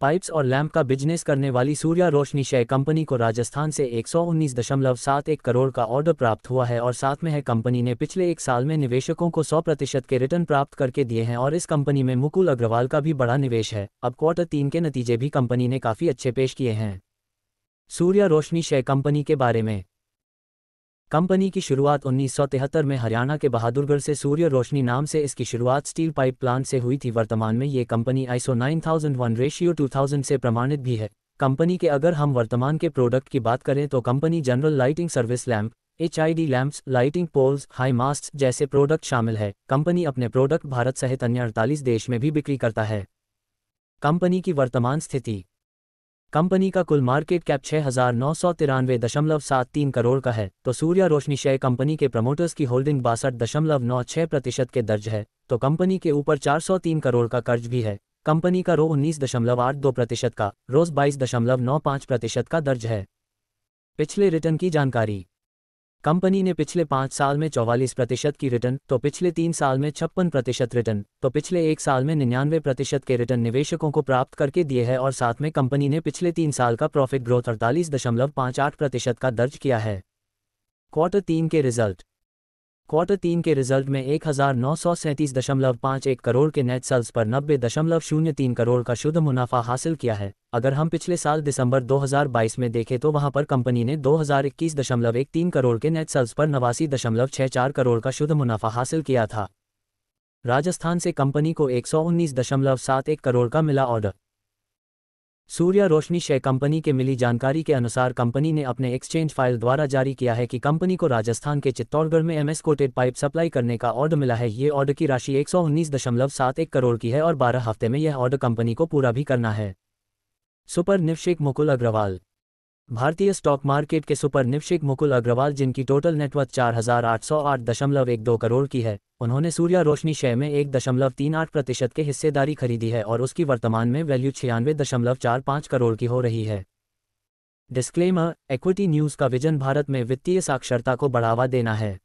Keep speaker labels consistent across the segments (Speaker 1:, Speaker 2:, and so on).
Speaker 1: pipes और lamp का business करने वाली सूर्या रोशनी शय कंपनी को राजस्थान से एक करोड़ का ऑर्डर प्राप्त हुआ है और साथ में है कंपनी ने पिछले एक साल में निवेशकों को 100 प्रतिशत के रिटर्न प्राप्त करके दिए हैं और इस कंपनी में मुकुल अग्रवाल का भी बड़ा निवेश है अब क्वार्टर तीन के नतीजे भी कंपनी ने काफ़ी अच्छे पेश किए हैं सूर्या रोशनी शय कंपनी के बारे में कंपनी की शुरुआत 1973 में हरियाणा के बहादुरगढ़ से सूर्य रोशनी नाम से इसकी शुरुआत स्टील पाइप प्लांट से हुई थी वर्तमान में ये कंपनी आईसो 9001 रेशियो 2000 से प्रमाणित भी है कंपनी के अगर हम वर्तमान के प्रोडक्ट की बात करें तो company general lighting service lamp H I D lighting poles high mask जैसे प्रोडक्ट शामिल है कंपनी अपने प्रोडक्ट भारत सहित अन्य अड़तालीस देश में भी बिक्री करता है कंपनी की वर्तमान स्थिति कंपनी का कुल मार्केट कैप छह हजार नौ सौ तिरानवे दशमलव सात तीन करोड़ का है तो सूर्या रोशनी शेयर कंपनी के प्रमोटर्स की होल्डिंग बासठ दशमलव नौ छह प्रतिशत के दर्ज है तो कंपनी के ऊपर चार सौ तीन करोड़ का कर्ज भी है कंपनी का रो उन्नीस दशमलव आठ दो प्रतिशत का रोज बाईस दशमलव नौ पाँच प्रतिशत का दर्ज है पिछले रिटर्न की जानकारी कंपनी ने पिछले पाँच साल में चौवालीस प्रतिशत की रिटर्न तो पिछले तीन साल में छप्पन प्रतिशत रिटर्न तो पिछले एक साल में निन्यानवे प्रतिशत के रिटर्न निवेशकों को प्राप्त करके दिए है और साथ में कंपनी ने पिछले तीन साल का प्रॉफिट ग्रोथ अड़तालीस दशमलव पाँच आठ प्रतिशत का दर्ज किया है क्वार्टर तीन के रिजल्ट क्वार्टर तीन के रिजल्ट में एक हजार नौ सौ सैंतीस दशमलव पाँच एक करोड़ के नेट सेल्स पर नब्बे दशमलव शून्य तीन करोड़ का शुद्ध मुनाफा हासिल किया है अगर हम पिछले साल दिसंबर 2022 में देखें तो वहां पर कंपनी ने दो हजार इक्कीस दशमलव एक तीन करोड़ के नेट सेल्स पर नवासी दशमलव छह चार करोड़ का शुद्ध मुनाफा हासिल किया था राजस्थान से कंपनी को एक सौ उन्नीस दशमलव सात एक करोड़ का मिला order Surya Roshni share company के मिली जानकारी के अनुसार कंपनी ने अपने एक्सचेंज फाइल द्वारा जारी किया है कि कंपनी को राजस्थान के चित्तौड़गढ़ में एमएस कोटेड पाइप सप्लाई करने का ऑर्डर मिला है ये ऑर्डर की राशि एक करोड़ की है और बारह हफ्ते में यह ऑर्डर कंपनी को पूरा भी करना है सुपर निवशेक मुकुल अग्रवाल भारतीय स्टॉक मार्केट के सुपर निवशिक मुकुल अग्रवाल जिनकी टोटल नेटवर्थ चार हजार आठ सौ आठ दशमलव एक दो करोड़ की है उन्होंने सूर्या रोशनी शेयर में एक दशमलव तीन आठ प्रतिशत के हिस्सेदारी खरीदी है और उसकी वर्तमान में वैल्यू छियानवे दशमलव चार पाँच करोड़ की हो रही है डिस्क्लेमर एक्विटी न्यूज़ का विजन भारत में वित्तीय साक्षरता को बढ़ावा देना है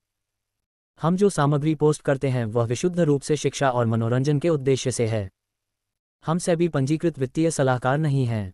Speaker 1: हम जो सामग्री पोस्ट करते हैं वह विशुद्ध रूप से शिक्षा और मनोरंजन के उद्देश्य से है हम सभी पंजीकृत वित्तीय सलाहकार नहीं हैं